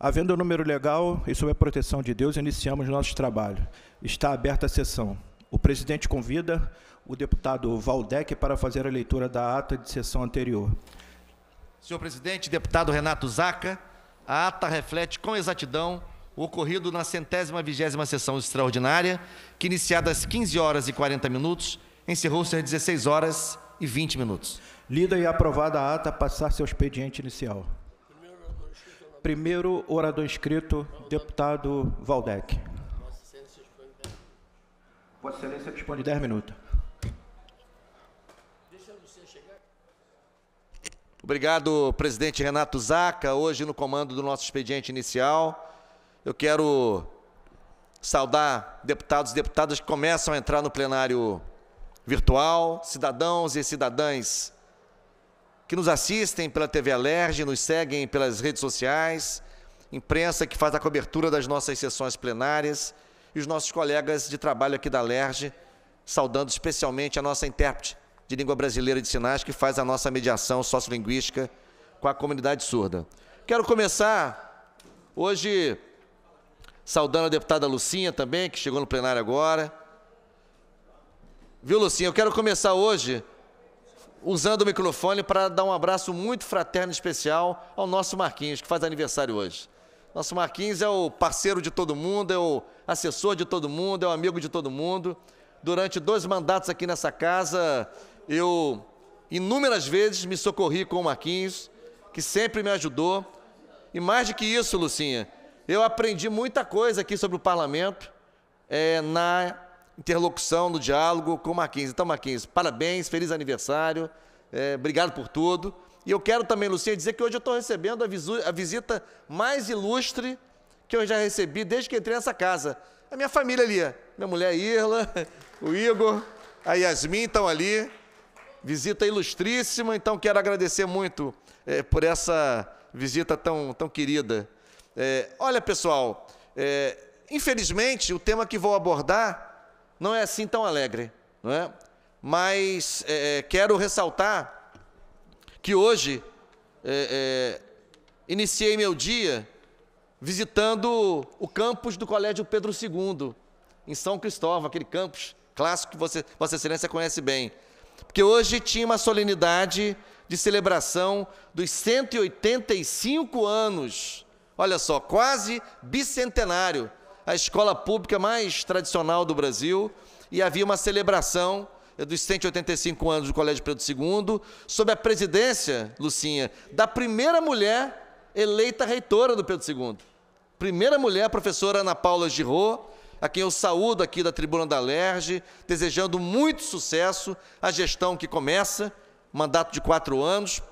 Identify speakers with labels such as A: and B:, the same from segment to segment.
A: Havendo um número legal e sob a proteção de Deus, iniciamos nosso trabalho. Está aberta a sessão. O presidente convida o deputado Valdec para fazer a leitura da ata de sessão anterior.
B: Senhor presidente, deputado Renato Zaca, a ata reflete com exatidão o ocorrido na centésima vigésima sessão extraordinária, que iniciada às 15 horas e 40 minutos, encerrou-se às 16 horas e 20 minutos. Lida e aprovada a ata, passar seu expediente inicial. Primeiro
A: orador escrito, deputado Valdec.
B: Vossa Excelência dispõe de 10 minutos. Obrigado, presidente Renato Zaca, hoje no comando do nosso expediente inicial. Eu quero saudar deputados e deputadas que começam a entrar no plenário virtual, cidadãos e cidadãs que nos assistem pela TV Alerj, nos seguem pelas redes sociais, imprensa que faz a cobertura das nossas sessões plenárias e os nossos colegas de trabalho aqui da Alerj, saudando especialmente a nossa intérprete de língua brasileira de sinais que faz a nossa mediação sociolinguística com a comunidade surda. Quero começar hoje saudando a deputada Lucinha também, que chegou no plenário agora. Viu, Lucinha? Eu quero começar hoje usando o microfone para dar um abraço muito fraterno e especial ao nosso Marquinhos, que faz aniversário hoje. Nosso Marquinhos é o parceiro de todo mundo, é o assessor de todo mundo, é o amigo de todo mundo. Durante dois mandatos aqui nessa casa, eu inúmeras vezes me socorri com o Marquinhos, que sempre me ajudou. E mais do que isso, Lucinha, eu aprendi muita coisa aqui sobre o parlamento é, na interlocução, no diálogo com o Marquinhos. Então, Marquinhos, parabéns, feliz aniversário, é, obrigado por tudo. E eu quero também, Lucinha, dizer que hoje eu estou recebendo a, a visita mais ilustre que eu já recebi desde que entrei nessa casa. A minha família ali, minha mulher Irla, o Igor, a Yasmin estão ali. Visita ilustríssima, então quero agradecer muito é, por essa visita tão, tão querida. É, olha, pessoal, é, infelizmente, o tema que vou abordar não é assim tão alegre, não é? Mas é, é quero ressaltar que hoje é, é, iniciei meu dia visitando o campus do Colégio Pedro II, em São Cristóvão, aquele campus clássico que você, Vossa Excelência conhece bem. Porque hoje tinha uma solenidade de celebração dos 185 anos, olha só, quase bicentenário a escola pública mais tradicional do Brasil, e havia uma celebração é, dos 185 anos do Colégio Pedro II, sob a presidência, Lucinha, da primeira mulher eleita reitora do Pedro II. Primeira mulher, a professora Ana Paula Girô, a quem eu saúdo aqui da tribuna da Lerge, desejando muito sucesso à gestão que começa, mandato de quatro anos,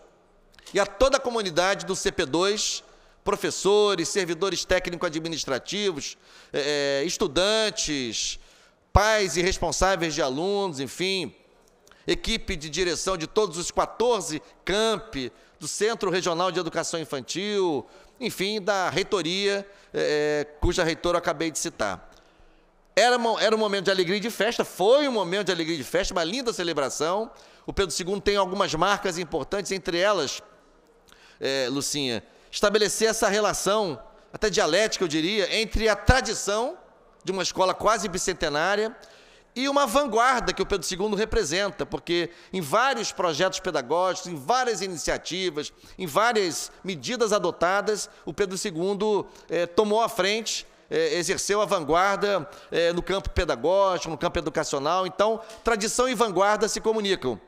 B: e a toda a comunidade do CP2, professores, servidores técnico-administrativos, é, é, estudantes, pais e responsáveis de alunos, enfim, equipe de direção de todos os 14 campi do Centro Regional de Educação Infantil, enfim, da reitoria, é, é cuja reitora eu acabei de citar. Era, era um momento de alegria e de festa, foi um momento de alegria e de festa, uma linda celebração. O Pedro II tem algumas marcas importantes, entre elas, é, Lucinha, estabelecer essa relação, até dialética eu diria, entre a tradição de uma escola quase bicentenária e uma vanguarda que o Pedro II representa, porque em vários projetos pedagógicos, em várias iniciativas, em várias medidas adotadas, o Pedro II eh, tomou a frente, eh, exerceu a vanguarda eh, no campo pedagógico, no campo educacional. Então, tradição e vanguarda se comunicam.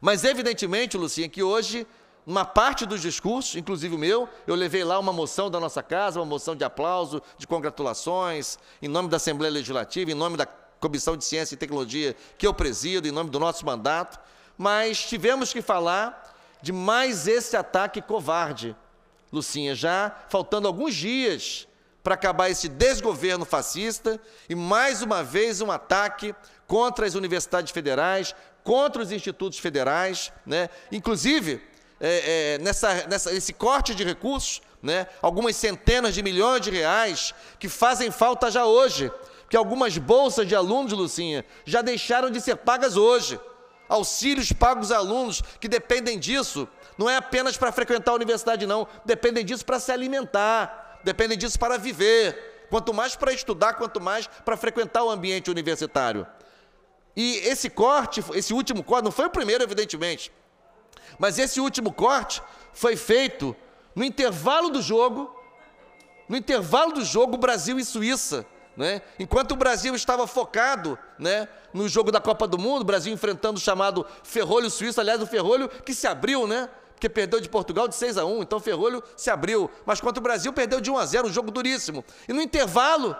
B: Mas, evidentemente, Lucinha, que hoje uma parte dos discursos, inclusive o meu, eu levei lá uma moção da nossa casa, uma moção de aplauso, de congratulações, em nome da Assembleia Legislativa, em nome da Comissão de Ciência e Tecnologia que eu presido, em nome do nosso mandato, mas tivemos que falar de mais esse ataque covarde. Lucinha, já faltando alguns dias para acabar esse desgoverno fascista e mais uma vez um ataque contra as universidades federais, contra os institutos federais, né? Inclusive, é, é, nessa, nessa, esse corte de recursos, né? algumas centenas de milhões de reais que fazem falta já hoje, que algumas bolsas de alunos, Lucinha, já deixaram de ser pagas hoje. Auxílios pagos a alunos que dependem disso, não é apenas para frequentar a universidade, não, dependem disso para se alimentar, dependem disso para viver, quanto mais para estudar, quanto mais para frequentar o ambiente universitário. E esse corte, esse último corte, não foi o primeiro, evidentemente, mas esse último corte foi feito no intervalo do jogo, no intervalo do jogo Brasil e Suíça, né? Enquanto o Brasil estava focado, né, no jogo da Copa do Mundo, o Brasil enfrentando o chamado Ferrolho Suíço, aliás, o Ferrolho que se abriu, né? Porque perdeu de Portugal de 6 a 1, então o Ferrolho se abriu, mas contra o Brasil perdeu de 1 a 0, um jogo duríssimo. E no intervalo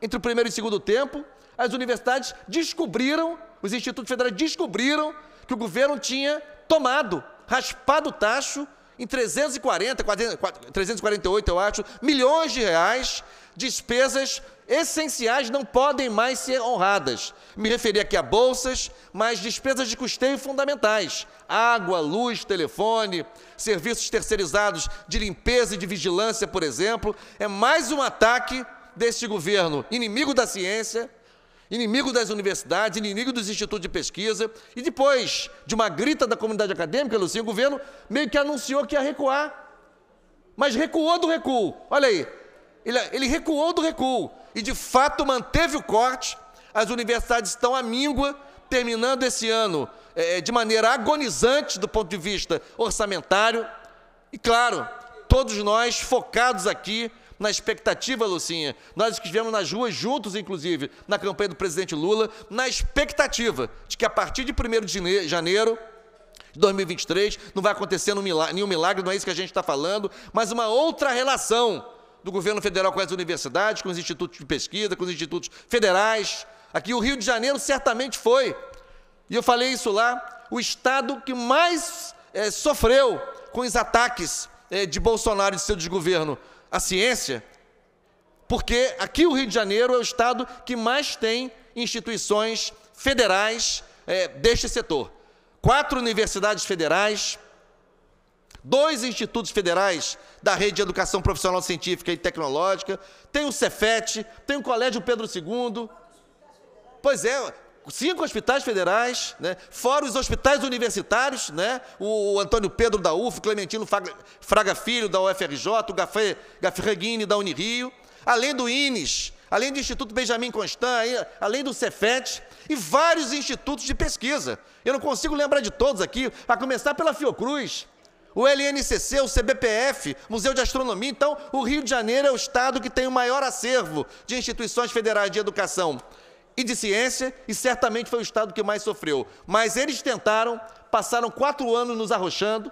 B: entre o primeiro e o segundo tempo, as universidades descobriram, os institutos federais descobriram que o governo tinha tomado, raspado o tacho em 340, 348, eu acho, milhões de reais, despesas essenciais não podem mais ser honradas. Me referi aqui a bolsas, mas despesas de custeio fundamentais: água, luz, telefone, serviços terceirizados de limpeza e de vigilância, por exemplo. É mais um ataque deste governo inimigo da ciência inimigo das universidades, inimigo dos institutos de pesquisa, e depois de uma grita da comunidade acadêmica, Lucinho, o governo meio que anunciou que ia recuar, mas recuou do recuo, olha aí, ele, ele recuou do recuo, e de fato manteve o corte, as universidades estão à míngua, terminando esse ano é, é de maneira agonizante do ponto de vista orçamentário, e claro, todos nós focados aqui na expectativa, Lucinha. Nós estivemos nas ruas juntos, inclusive, na campanha do presidente Lula, na expectativa de que a partir de 1 de janeiro de 2023 não vai acontecer nenhum milagre, não é isso que a gente está falando, mas uma outra relação do governo federal com as universidades, com os institutos de pesquisa, com os institutos federais. Aqui o Rio de Janeiro certamente foi, e eu falei isso lá, o estado que mais é, sofreu com os ataques é, de Bolsonaro e seu desgoverno a ciência, porque aqui o Rio de Janeiro é o estado que mais tem instituições federais é, deste setor. Quatro universidades federais, dois institutos federais da rede de educação profissional científica e tecnológica, tem o Cefet, tem o Colégio Pedro II. Pois é, cinco hospitais federais, né? fora os hospitais universitários, né? o, Antônio Pedro da UF, Clementino Fraga Filho da UFRJ, o Gafé, da Unirio, além do INES, além do Instituto Benjamin Constant, além do Cefet e vários institutos de pesquisa. Eu não consigo lembrar de todos aqui, a começar pela Fiocruz, o LNCC, o CBPF, Museu de Astronomia. Então, o Rio de Janeiro é o estado que tem o maior acervo de instituições federais de educação e de ciência, e certamente foi o Estado que mais sofreu. Mas eles tentaram, passaram quatro anos nos arrochando,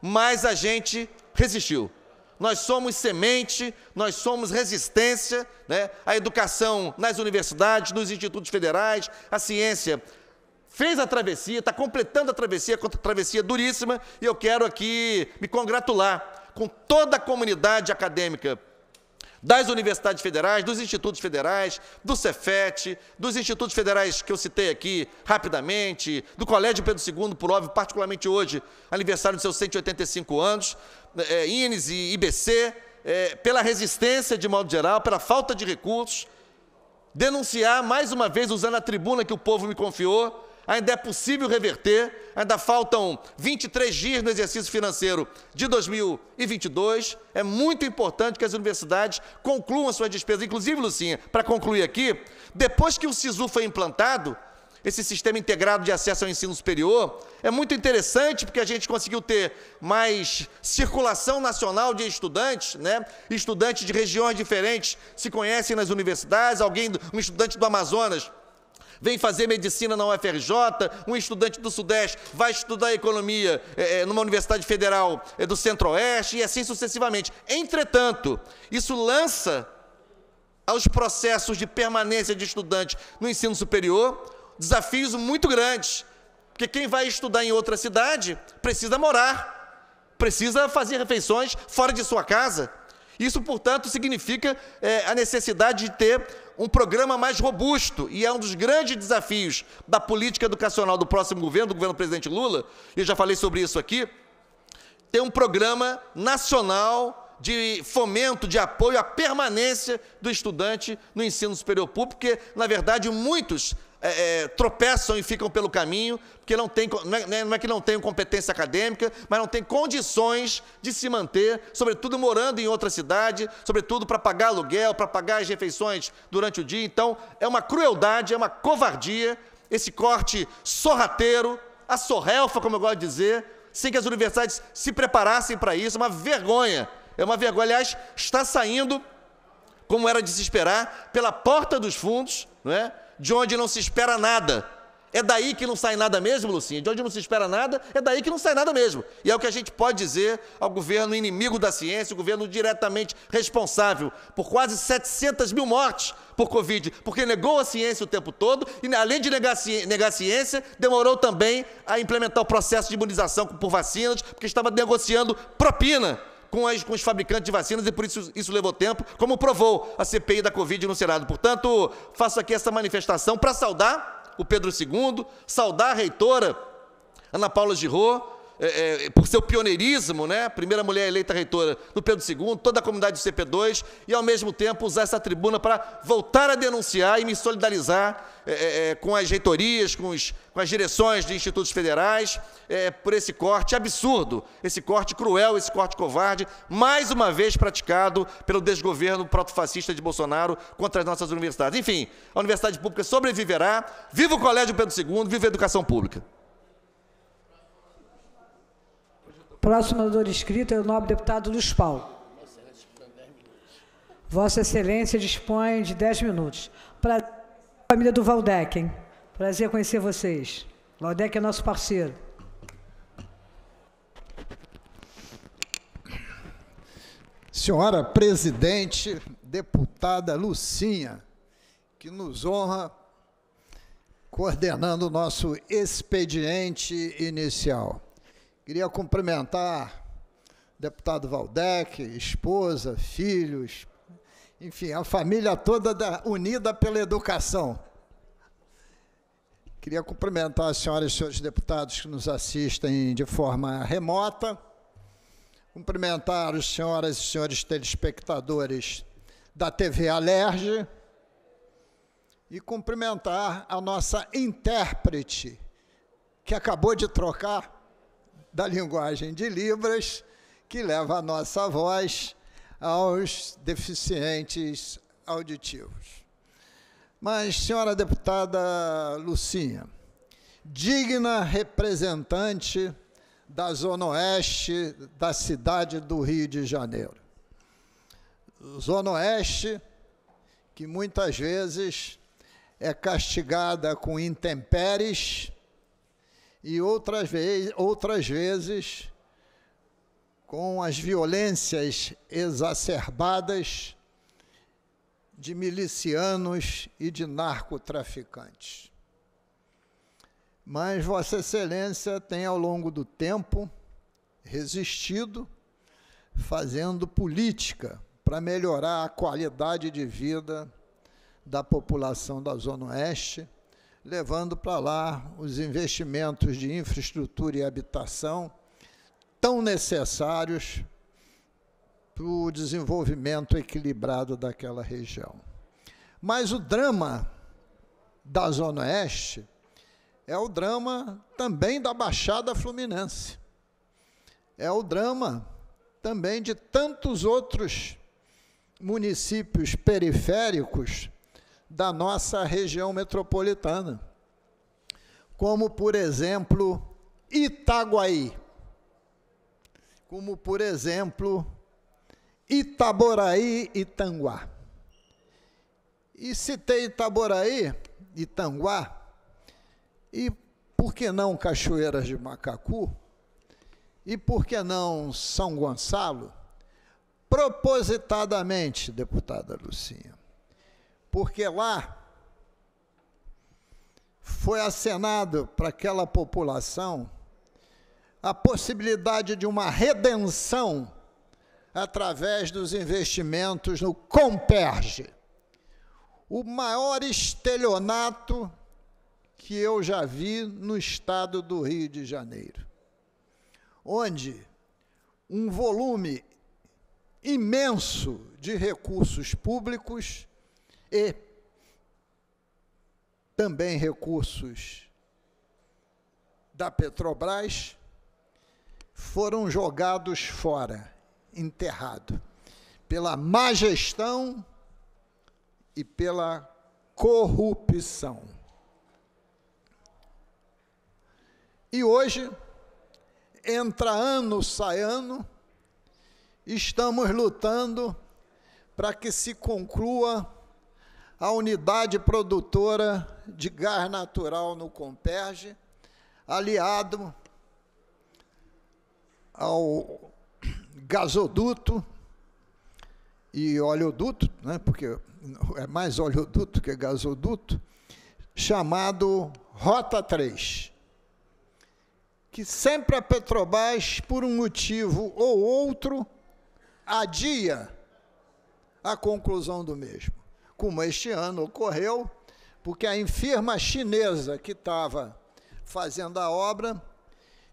B: mas a gente resistiu. Nós somos semente, nós somos resistência, né? a educação nas universidades, nos institutos federais, a ciência fez a travessia, está completando a travessia, a travessia duríssima, e eu quero aqui me congratular com toda a comunidade acadêmica das universidades federais, dos institutos federais, do Cefet, dos institutos federais que eu citei aqui rapidamente, do Colégio Pedro II, por óbvio, particularmente hoje, aniversário dos seus 185 anos, é, INES e IBC, é, pela resistência de modo geral, pela falta de recursos, denunciar mais uma vez, usando a tribuna que o povo me confiou, ainda é possível reverter, ainda faltam 23 dias no exercício financeiro de 2022. É muito importante que as universidades concluam suas despesas. Inclusive, Lucinha, para concluir aqui, depois que o SISU foi implantado, esse sistema integrado de acesso ao ensino superior, é muito interessante porque a gente conseguiu ter mais circulação nacional de estudantes, né? Estudantes de regiões diferentes se conhecem nas universidades, alguém, um estudante do Amazonas vem fazer medicina na UFRJ, um estudante do Sudeste vai estudar economia é, é, numa universidade federal é, do Centro-Oeste e assim sucessivamente. Entretanto, isso lança aos processos de permanência de estudante no ensino superior desafios muito grandes, porque quem vai estudar em outra cidade precisa morar, precisa fazer refeições fora de sua casa. Isso, portanto, significa é, a necessidade de ter um programa mais robusto, e é um dos grandes desafios da política educacional do próximo governo, do governo do presidente Lula, e eu já falei sobre isso aqui, ter um programa nacional de fomento, de apoio à permanência do estudante no ensino superior público, porque, na verdade, muitos é, é, tropeçam e ficam pelo caminho, porque não, tem, não, é, né, não é que não tenham competência acadêmica, mas não têm condições de se manter, sobretudo morando em outra cidade, sobretudo para pagar aluguel, para pagar as refeições durante o dia. Então, é uma crueldade, é uma covardia esse corte sorrateiro, a sorrelfa, como eu gosto de dizer, sem que as universidades se preparassem para isso, é uma vergonha. É uma vergonha. Aliás, está saindo, como era de se esperar, pela porta dos fundos, não é? de onde não se espera nada. É daí que não sai nada mesmo, Lucinha? De onde não se espera nada, é daí que não sai nada mesmo. E é o que a gente pode dizer ao governo inimigo da ciência, o governo diretamente responsável por quase 700 mil mortes por Covid, porque negou a ciência o tempo todo e, além de negar, negar a ciência, demorou também a implementar o processo de imunização por vacinas, porque estava negociando propina com, as, com os fabricantes de vacinas e por isso isso levou tempo, como provou a CPI da Covid no Senado. Portanto, faço aqui essa manifestação para saudar o Pedro II, saudar a reitora Ana Paula Girô, é, é, por seu pioneirismo, né? Primeira mulher eleita reitora do Pedro II, toda a comunidade do CP2, e ao mesmo tempo usar essa tribuna para voltar a denunciar e me solidarizar é, é, é, com as reitorias, com, os, com, as direções de institutos federais, é, por esse corte absurdo, esse corte cruel, esse corte covarde, mais uma vez praticado pelo desgoverno protofascista de Bolsonaro contra as nossas universidades. Enfim, a universidade pública sobreviverá. Viva o Colégio Pedro II, viva a educação pública.
A: Próximo orador inscrito é o nobre deputado Luiz Paulo. Vossa Excelência dispõe de 10 minutos. Pra... Família do Valdecken. Prazer conhecer vocês. Valdeck é nosso parceiro. Senhora presidente, deputada Lucinha, que nos honra coordenando o nosso expediente inicial. Queria cumprimentar o deputado Valdec, esposa, filhos, enfim, a família toda da, unida pela educação. Queria cumprimentar as senhoras e senhores deputados que nos assistem de forma remota, cumprimentar os senhoras e senhores telespectadores da TV Alerge e cumprimentar a nossa intérprete, que acabou de trocar da linguagem de Libras, que leva a nossa voz aos deficientes auditivos. Mas, senhora deputada Lucinha, digna representante da Zona Oeste da cidade do Rio de Janeiro. Zona Oeste, que muitas vezes é castigada com intempéries e outras, ve outras vezes com as violências exacerbadas de milicianos e de narcotraficantes. Mas Vossa Excelência tem, ao longo do tempo, resistido, fazendo política para melhorar a qualidade de vida da população da Zona Oeste levando para lá os investimentos de infraestrutura e habitação tão necessários para o desenvolvimento equilibrado daquela região. Mas o drama da Zona Oeste é o drama também da Baixada Fluminense. É o drama também de tantos outros municípios periféricos da nossa região metropolitana, como, por exemplo, Itaguaí, como, por exemplo, Itaboraí e Tanguá. E citei Itaboraí e Tanguá, e por que não Cachoeiras de Macacu? E por que não São Gonçalo? Propositadamente, deputada Lucinha, porque lá foi acenado para aquela população a possibilidade de uma redenção através dos investimentos no Comperge, o maior estelionato que eu já vi no estado do Rio de Janeiro, onde um volume imenso de recursos públicos e também recursos da Petrobras foram jogados fora, enterrado, pela má gestão e pela corrupção. E hoje, entra ano, sai ano, estamos lutando para que se conclua a unidade produtora de gás natural no Comperge, aliado ao gasoduto e oleoduto, né, porque é mais oleoduto que gasoduto, chamado Rota 3, que sempre a Petrobras, por um motivo ou outro, adia a conclusão do mesmo como este ano ocorreu, porque a enferma chinesa que estava fazendo a obra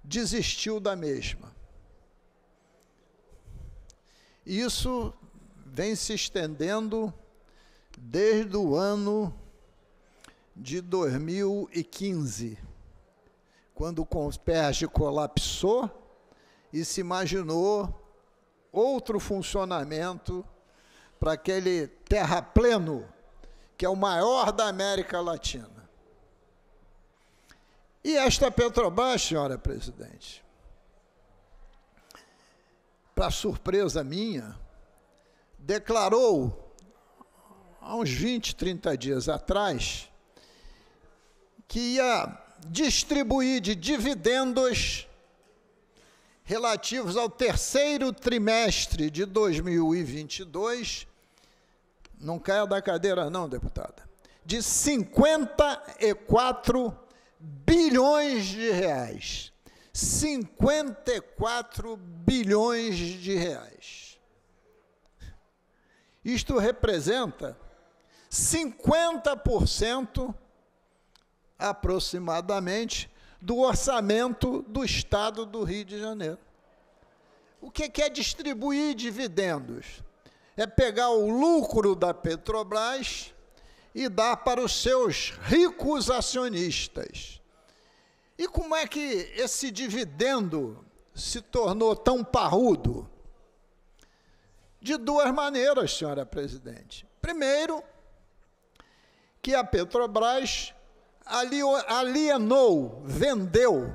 A: desistiu da mesma. Isso vem se estendendo desde o ano de 2015, quando o Comperge colapsou e se imaginou outro funcionamento para aquele terrapleno que é o maior da América Latina. E esta Petrobras, senhora presidente, para surpresa minha, declarou há uns 20, 30 dias atrás que ia distribuir de dividendos relativos ao terceiro trimestre de 2022 não caia da cadeira, não, deputada. De 54 bilhões de reais. 54 bilhões de reais. Isto representa 50% aproximadamente do orçamento do Estado do Rio de Janeiro. O que é, é distribuir dividendos? é pegar o lucro da Petrobras e dar para os seus ricos acionistas. E como é que esse dividendo se tornou tão parrudo? De duas maneiras, senhora presidente. Primeiro, que a Petrobras alienou, vendeu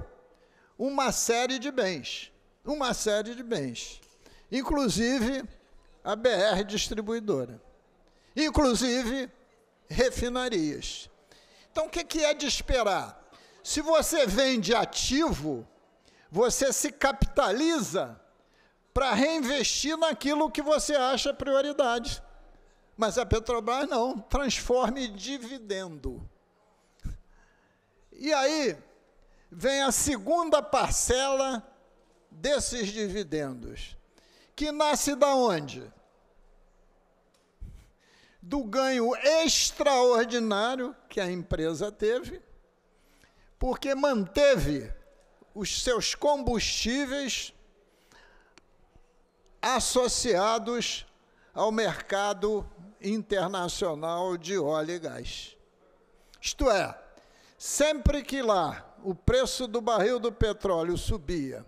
A: uma série de bens, uma série de bens, inclusive a BR Distribuidora, inclusive refinarias. Então, o que é de esperar? Se você vende ativo, você se capitaliza para reinvestir naquilo que você acha prioridade. Mas a Petrobras não, transforme em dividendo. E aí vem a segunda parcela desses dividendos, que nasce da onde? do ganho extraordinário que a empresa teve, porque manteve os seus combustíveis associados ao mercado internacional de óleo e gás. Isto é, sempre que lá o preço do barril do petróleo subia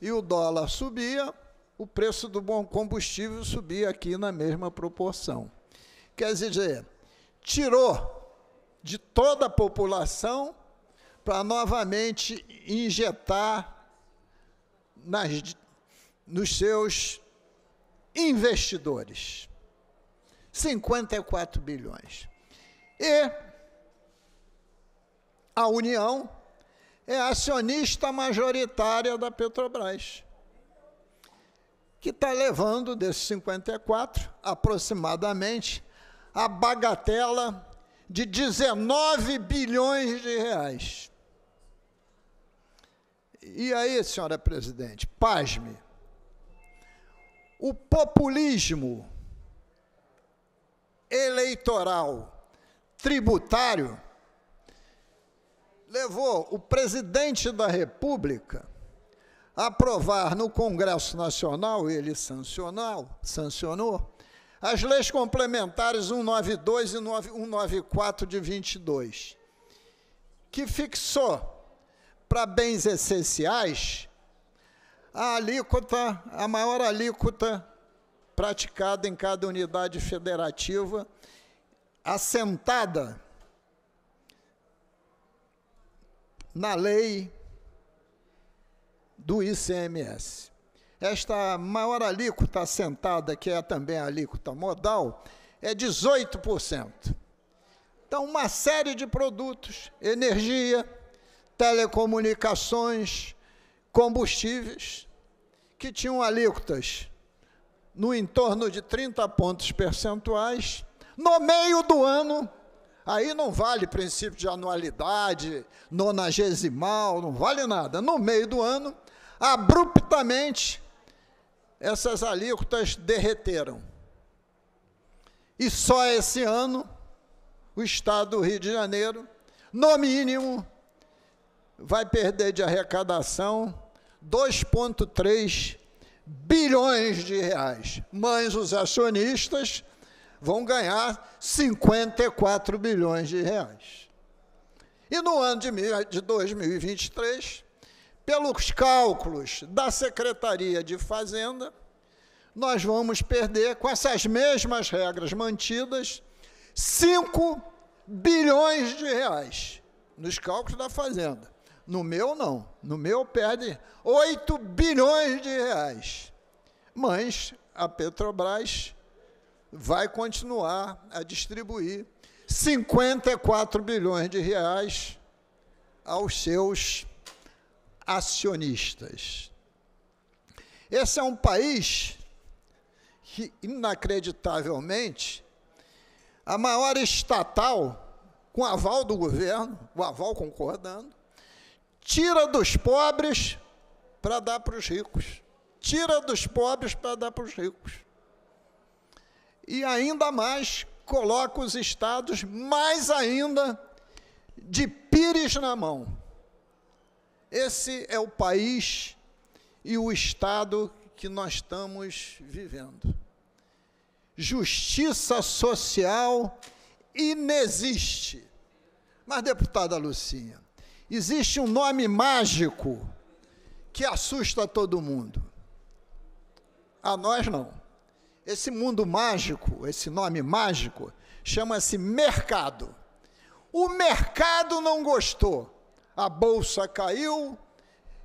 A: e o dólar subia, o preço do bom combustível subia aqui na mesma proporção. Quer dizer, tirou de toda a população para novamente injetar nas, nos seus investidores. 54 bilhões. E a União é acionista majoritária da Petrobras, que está levando desses 54, aproximadamente a bagatela de 19 bilhões de reais. E aí, senhora presidente, pasme. O populismo eleitoral tributário levou o presidente da República a aprovar no Congresso Nacional, ele sancionou, sancionou as leis complementares 192 e 194 de 22, que fixou para bens essenciais a alíquota, a maior alíquota praticada em cada unidade federativa, assentada na lei do ICMS. Esta maior alíquota assentada, que é também a alíquota modal, é 18%. Então, uma série de produtos, energia, telecomunicações, combustíveis, que tinham alíquotas no entorno de 30 pontos percentuais, no meio do ano, aí não vale princípio de anualidade, nonagesimal, não vale nada. No meio do ano, abruptamente, essas alíquotas derreteram. E só esse ano, o Estado do Rio de Janeiro, no mínimo, vai perder de arrecadação 2,3 bilhões de reais. Mas os acionistas vão ganhar 54 bilhões de reais. E no ano de 2023, pelos cálculos da Secretaria de Fazenda, nós vamos perder, com essas mesmas regras mantidas, 5 bilhões de reais nos cálculos da Fazenda. No meu, não. No meu, perde 8 bilhões de reais. Mas a Petrobras vai continuar a distribuir 54 bilhões de reais aos seus acionistas. Esse é um país que, inacreditavelmente, a maior estatal, com aval do governo, o aval concordando, tira dos pobres para dar para os ricos. Tira dos pobres para dar para os ricos. E ainda mais, coloca os estados, mais ainda, de pires na mão. Esse é o país e o estado que nós estamos vivendo. Justiça social inexiste. Mas, deputada Lucinha, existe um nome mágico que assusta todo mundo. A nós não. Esse mundo mágico, esse nome mágico, chama-se mercado. O mercado não gostou a bolsa caiu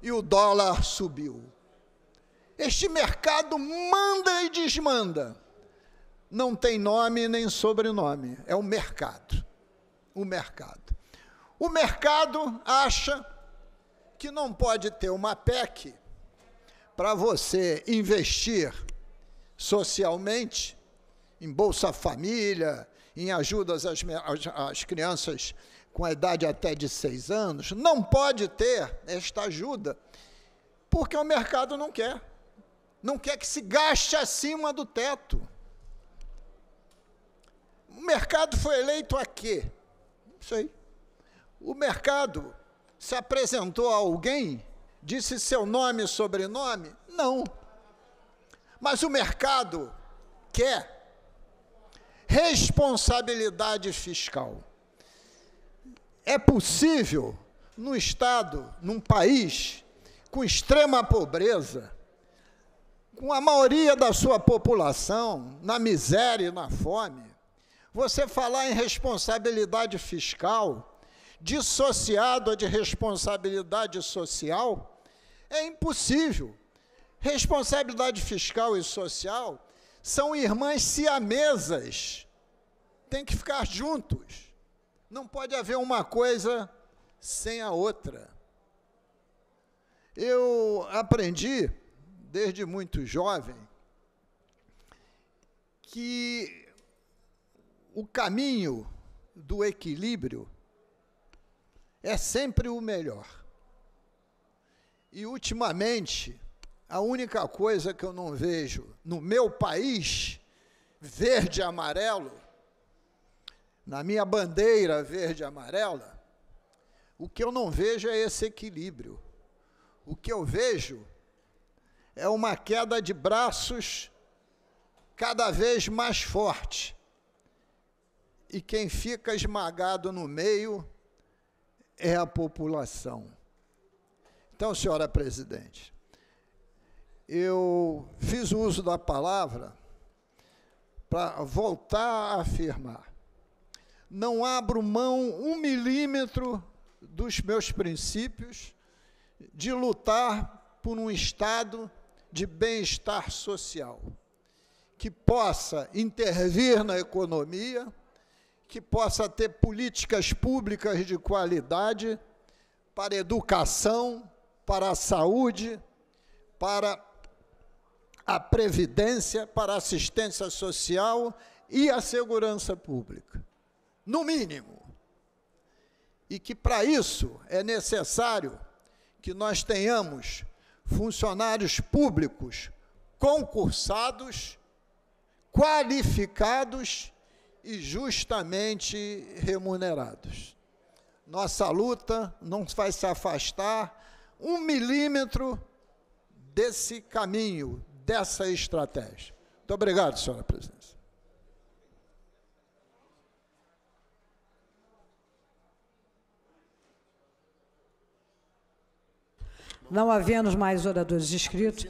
A: e o dólar subiu. Este mercado manda e desmanda. Não tem nome nem sobrenome, é o mercado. O mercado. O mercado acha que não pode ter uma PEC para você investir socialmente em Bolsa Família, em ajudas às, às, às crianças com a idade até de seis anos, não pode ter esta ajuda, porque o mercado não quer. Não quer que se gaste acima do teto. O mercado foi eleito a quê? Não sei. O mercado se apresentou a alguém? Disse seu nome e sobrenome? Não. Mas o mercado quer responsabilidade fiscal. É possível, num Estado, num país com extrema pobreza, com a maioria da sua população na miséria e na fome, você falar em responsabilidade fiscal, dissociado de responsabilidade social, é impossível. Responsabilidade fiscal e social são irmãs siamesas, tem que ficar juntos. Não pode haver uma coisa sem a outra. Eu aprendi, desde muito jovem, que o caminho do equilíbrio é sempre o melhor. E, ultimamente, a única coisa que eu não vejo no meu país, verde e amarelo, na minha bandeira verde e amarela, o que eu não vejo é esse equilíbrio. O que eu vejo é uma queda de braços cada vez mais forte. E quem fica esmagado no meio é a população. Então, senhora presidente, eu fiz uso da palavra para voltar a afirmar não abro mão um milímetro dos meus princípios de lutar por um Estado de bem-estar social, que possa intervir na economia, que possa ter políticas públicas de qualidade para a educação, para a saúde, para a previdência, para a assistência social e a segurança pública no mínimo. E que para isso é necessário que nós tenhamos funcionários públicos concursados, qualificados e justamente remunerados. Nossa luta não vai se afastar um milímetro desse caminho, dessa estratégia. Muito obrigado, senhora presidente. Não havendo mais oradores inscritos,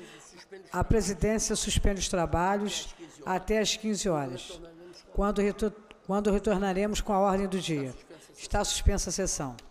A: a presidência suspende os trabalhos até às 15 horas,
B: quando, quando retornaremos com a ordem do dia. Está suspensa a sessão.